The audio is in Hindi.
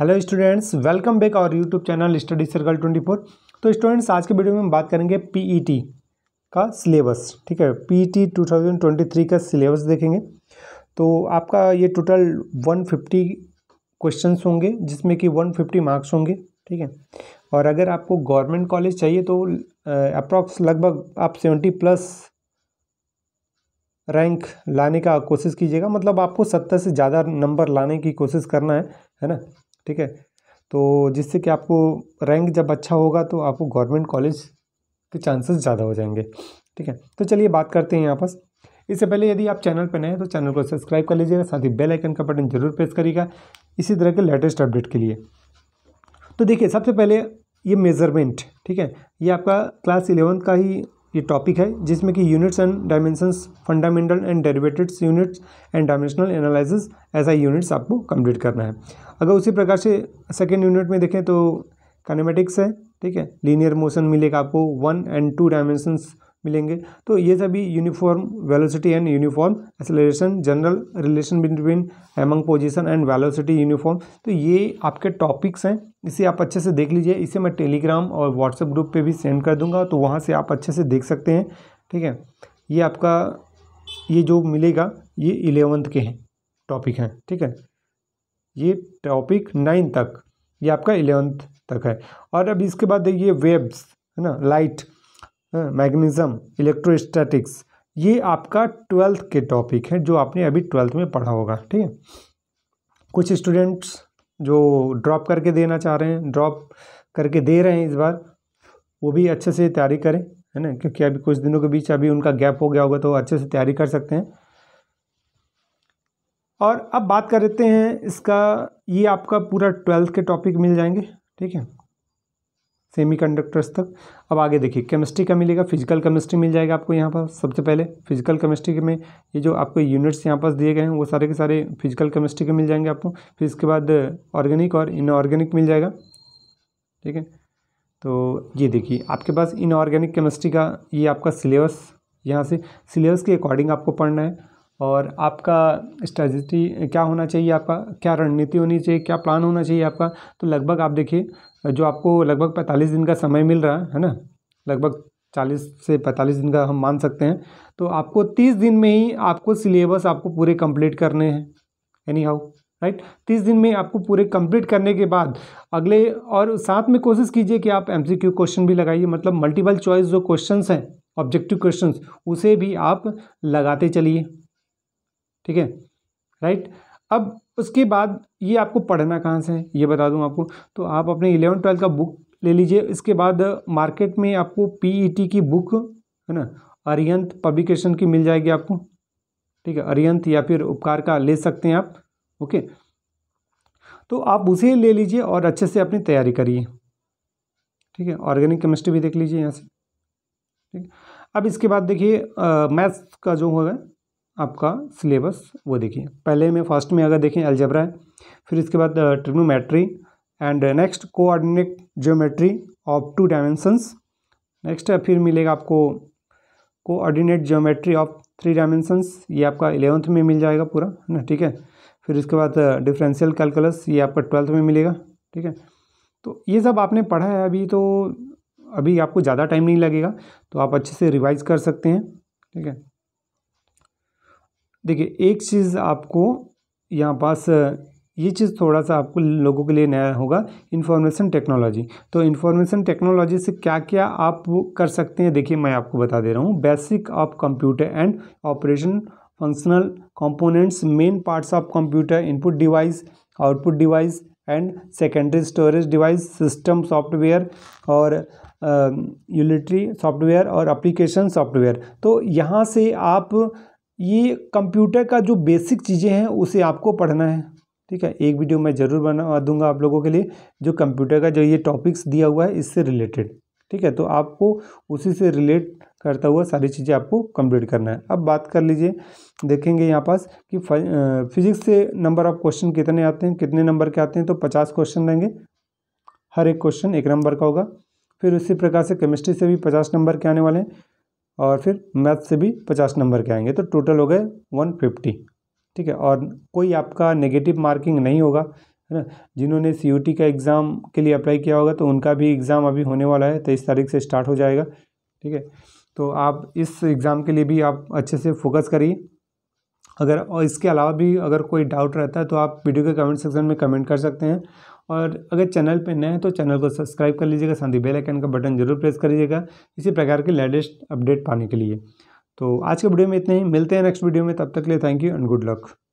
hello students welcome back our YouTube channel study circle twenty four तो स्टूडेंट्स आज के वीडियो में हम बात करेंगे पीईटी e का सिलेबस ठीक है पीईटी 2023 e का सिलेबस देखेंगे तो आपका ये टोटल 150 क्वेश्चंस होंगे जिसमें कि 150 मार्क्स होंगे ठीक है और अगर आपको गवर्नमेंट कॉलेज चाहिए तो अप्रॉक्स लगभग आप सेवेंटी प्लस रैंक लाने का कोशिश कीजिएगा मतलब आपको सत्तर से ज़्यादा नंबर लाने की कोशिश करना है है ना ठीक है तो जिससे कि आपको रैंक जब अच्छा होगा तो आपको गवर्नमेंट कॉलेज के चांसेस ज़्यादा हो जाएंगे ठीक है तो चलिए बात करते हैं यहाँ पर इससे पहले यदि आप चैनल पर नए हैं तो चैनल को सब्सक्राइब कर लीजिएगा साथ ही बेल आइकन का बटन जरूर प्रेस करिएगा इसी तरह के लेटेस्ट अपडेट के लिए तो देखिए सबसे पहले ये मेज़रमेंट ठीक है ये आपका क्लास इलेवंथ का ही ये टॉपिक है जिसमें कि units and dimensions fundamental and derivatives units and dimensional analysis ऐसा यूनिट्स आपको कंप्लीट करना है अगर उसी प्रकार से सेकेंड यूनिट में देखें तो कैनेमेटिक्स है ठीक है लीनियर मोशन मिलेगा आपको वन एंड टू डायमेंशंस मिलेंगे तो ये सभी uniform velocity and uniform acceleration general relation between among position and velocity uniform तो ये आपके टॉपिक्स हैं इसे आप अच्छे से देख लीजिए इसे मैं टेलीग्राम और व्हाट्सएप ग्रुप पे भी सेंड कर दूंगा तो वहाँ से आप अच्छे से देख सकते हैं ठीक है ये आपका ये जो मिलेगा ये इलेवंथ के हैं टॉपिक हैं ठीक है ये टॉपिक नाइन तक ये आपका इलेवंथ तक है और अब इसके बाद देखिए वेब्स है ना लाइट मैग्नीज़म इलेक्ट्रोस्टैटिक्स ये आपका ट्वेल्थ के टॉपिक है जो आपने अभी ट्वेल्थ में पढ़ा होगा ठीक है कुछ स्टूडेंट्स जो ड्रॉप करके देना चाह रहे हैं ड्रॉप करके दे रहे हैं इस बार वो भी अच्छे से तैयारी करें है ना क्योंकि अभी कुछ दिनों के बीच अभी उनका गैप हो गया होगा तो अच्छे से तैयारी कर सकते हैं और अब बात कर लेते हैं इसका ये आपका पूरा ट्वेल्थ के टॉपिक मिल जाएंगे ठीक है सेमीकंडक्टर्स तक अब आगे देखिए केमिस्ट्री का मिलेगा फिजिकल केमिस्ट्री मिल जाएगा आपको यहाँ पर सबसे पहले फिजिकल केमिस्ट्री में ये जो आपको यूनिट्स यहाँ पास दिए गए हैं वो सारे के सारे फिजिकल केमिस्ट्री के मिल जाएंगे आपको फिर इसके बाद ऑर्गेनिक और इनऑर्गेनिक मिल जाएगा ठीक है तो ये देखिए आपके पास इनऑर्गेनिक केमिस्ट्री का ये आपका सिलेबस यहाँ से सिलेबस के अकॉर्डिंग आपको पढ़ना है और आपका स्ट्रेटजी क्या होना चाहिए आपका क्या रणनीति होनी चाहिए क्या प्लान होना चाहिए आपका तो लगभग आप देखिए जो आपको लगभग पैंतालीस दिन का समय मिल रहा है ना लगभग चालीस से पैंतालीस दिन का हम मान सकते हैं तो आपको तीस दिन में ही आपको सिलेबस आपको पूरे कंप्लीट करने हैं एनी हाउ राइट तीस दिन में आपको पूरे कंप्लीट करने के बाद अगले और साथ में कोशिश कीजिए कि आप एमसीक्यू क्वेश्चन भी लगाइए मतलब मल्टीपल चॉइस जो क्वेश्चन हैं ऑब्जेक्टिव क्वेश्चन उसे भी आप लगाते चलिए ठीक है राइट अब उसके बाद ये आपको पढ़ना कहाँ से है ये बता दूँ आपको तो आप अपने इलेवन ट्वेल्थ का बुक ले लीजिए इसके बाद मार्केट में आपको पी e की बुक है ना अरियंत पब्लिकेशन की मिल जाएगी आपको ठीक है अरियंत या फिर उपकार का ले सकते हैं आप ओके तो आप उसे ले लीजिए और अच्छे से अपनी तैयारी करिए ठीक है ऑर्गेनिक केमिस्ट्री भी देख लीजिए यहाँ से ठीक अब इसके बाद देखिए मैथ्स का जो होगा आपका सिलेबस वो देखिए पहले में फर्स्ट में अगर देखें अल्जबरा है फिर इसके बाद trigonometry and next coordinate geometry of two dimensions next फिर मिलेगा आपको coordinate geometry of three dimensions ये आपका एलेवंथ में मिल जाएगा पूरा ना ठीक है फिर इसके बाद डिफरेंशियल uh, कैलकुलस ये आपका ट्वेल्थ में मिलेगा ठीक है तो ये सब आपने पढ़ा है अभी तो अभी आपको ज़्यादा टाइम नहीं लगेगा तो आप अच्छे से रिवाइज कर सकते हैं ठीक है देखिए एक चीज़ आपको यहाँ पास ये चीज़ थोड़ा सा आपको लोगों के लिए नया होगा इन्फॉर्मेशन टेक्नोलॉजी तो इन्फॉर्मेशन टेक्नोलॉजी से क्या क्या आप कर सकते हैं देखिए मैं आपको बता दे रहा हूँ basic of computer and operation functional components main parts of computer input device output device and secondary storage device system software और यूनिट्री सॉफ्टवेयर और अप्लीकेशन सॉफ्टवेयर तो यहाँ से आप ये कंप्यूटर का जो बेसिक चीज़ें हैं उसे आपको पढ़ना है ठीक है एक वीडियो मैं ज़रूर बना दूंगा आप लोगों के लिए जो कंप्यूटर का जो ये टॉपिक्स दिया हुआ है इससे रिलेटेड ठीक है तो आपको उसी से रिलेट करता हुआ सारी चीज़ें आपको कंप्लीट करना है अब बात कर लीजिए देखेंगे यहाँ पास कि फिजिक्स से नंबर ऑफ क्वेश्चन कितने आते हैं कितने नंबर के आते हैं तो पचास क्वेश्चन रहेंगे हर एक क्वेश्चन एक नंबर का होगा फिर उसी प्रकार से केमिस्ट्री से भी पचास नंबर के आने वाले हैं और फिर मैथ से भी पचास नंबर के आएंगे तो टोटल हो गए वन फिफ्टी ठीक है और कोई आपका नेगेटिव मार्किंग नहीं होगा है ना जिन्होंने सी का एग्ज़ाम के लिए अप्लाई किया होगा तो उनका भी एग्ज़ाम अभी होने वाला है तेईस तारीख से स्टार्ट हो जाएगा ठीक है तो आप इस एग्ज़ाम के लिए भी आप अच्छे से फोकस करिए अगर और इसके अलावा भी अगर कोई डाउट रहता है तो आप वीडियो के कमेंट सेक्शन में कमेंट कर सकते हैं और अगर चैनल पर नए हैं तो चैनल को सब्सक्राइब कर लीजिएगा साथ ही बेल आइकन का बटन जरूर प्रेस कर लीजिएगा इसी प्रकार के लेटेस्ट अपडेट पाने के लिए तो आज के वीडियो में इतने ही मिलते हैं नेक्स्ट वीडियो में तब तक के लिए thank you and good luck